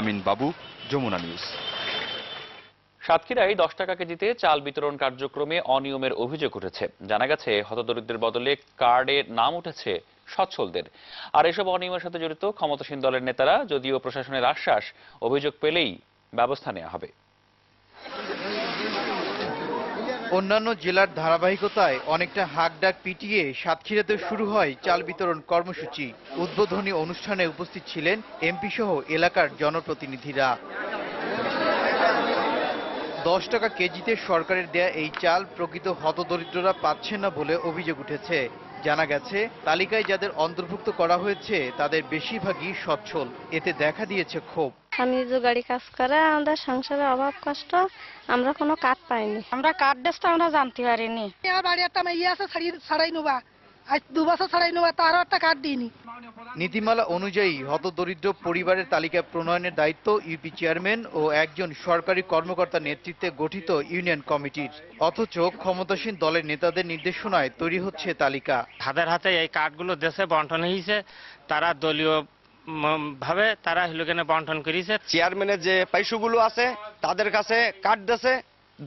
আমিন বাবু যমুনা নিউজ সাতক্ষীরায় দশ টাকা কেজিতে চাল বিতরণ কার্যক্রমে অনিয়মের অভিযোগ উঠেছে জানা গেছে হতদরিদ্রের বদলে কার্ডে নাম উঠেছে সচ্ছলদের আর এসব অনিয়মের সাথে জড়িত ক্ষমতাসীন দলের নেতারা যদিও প্রশাসনের আশ্বাস অভিযোগ পেলেই ব্যবস্থা নেওয়া হবে অন্যান্য জেলার ধারাবাহিকতায় অনেকটা হাকডাক পিটিয়ে সাতক্ষীরাতে শুরু হয় চাল বিতরণ কর্মসূচি উদ্বোধনী অনুষ্ঠানে উপস্থিত ছিলেন এমপি সহ এলাকার জনপ্রতিনিধিরা দশ টাকা কেজিতে সরকারের দেয়া এই চাল প্রকৃত হতদরিদ্ররা পাচ্ছেন না বলে অভিযোগ উঠেছে জানা গেছে তালিকায় যাদের অন্তর্ভুক্ত করা হয়েছে তাদের বেশিরভাগই সচ্ছল এতে দেখা দিয়েছে ক্ষোভ আমি গাড়ি কাজ করে আমাদের সংসারে অভাব কষ্ট আমরা কোনো কাঠ পাইনি আমরা কাঠ ড্রেসটা আমরা জানতে পারিনি বাড়ি একটা মেয়ে আছে ছাড়াই নেবা নীতিমালা অনুযায়ী হতদরিদ্র পরিবারের তালিকা প্রণয়নের দায়িত্ব ইউপি চেয়ারম্যান ও একজন সরকারি কর্মকর্তা নেতৃত্বে গঠিত ইউনিয়ন কমিটির অথচ ক্ষমতাসীন দলের নেতাদের নির্দেশনায় তৈরি হচ্ছে তালিকা হাতের হাতে এই কার্ডগুলো দেশে বন্টন হয়েছে তারা দলীয় ভাবে তারা হিলোকেনে বন্টন করেছে চেয়ারম্যানের যে পাইশুগুলো আছে তাদের কাছে কাট দেছে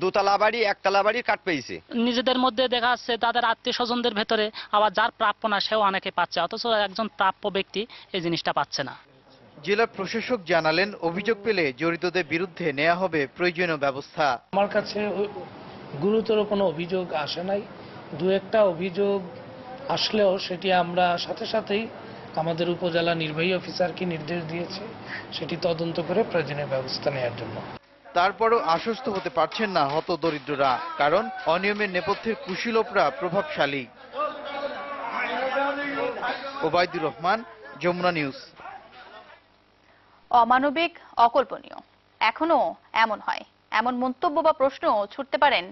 দুতলা বাড়ি একতলা বাড়ি কাট পেয়েছে নিজেদের মধ্যে দেখা যাচ্ছে তাদের আত্মীয় স্বজনদের ভেতরে আবার যার প্রাপ্য না সেও অনেকে পাচ্ছে অথচ একজন প্রাপ্য ব্যক্তি এই জিনিসটা পাচ্ছে না জেলা প্রশাসক জানালেন অভিযোগ পেলে জড়িতদের বিরুদ্ধে নেওয়া হবে প্রয়োজনীয় ব্যবস্থা আমার কাছে গুরুতর কোনো অভিযোগ আসে নাই দু একটা অভিযোগ আসলেও সেটি আমরা সাথে সাথেই আমাদের উপজেলা নির্বাহী অফিসারকে নির্দেশ দিয়েছে সেটি তদন্ত করে প্রয়োজনীয় ব্যবস্থা নেওয়ার জন্য তারপরও আশ্বস্ত হতে পারছেন না হত দরিদ্ররা কারণ অনিয়মের নেপথ্যে কুশীলোপরা প্রভাবশালী ওবায়দুর রহমান যমুনা নিউজ অমানবিক অকল্পনীয় এখনো এমন হয় এমন মন্তব্য বা প্রশ্ন ছুটতে পারেন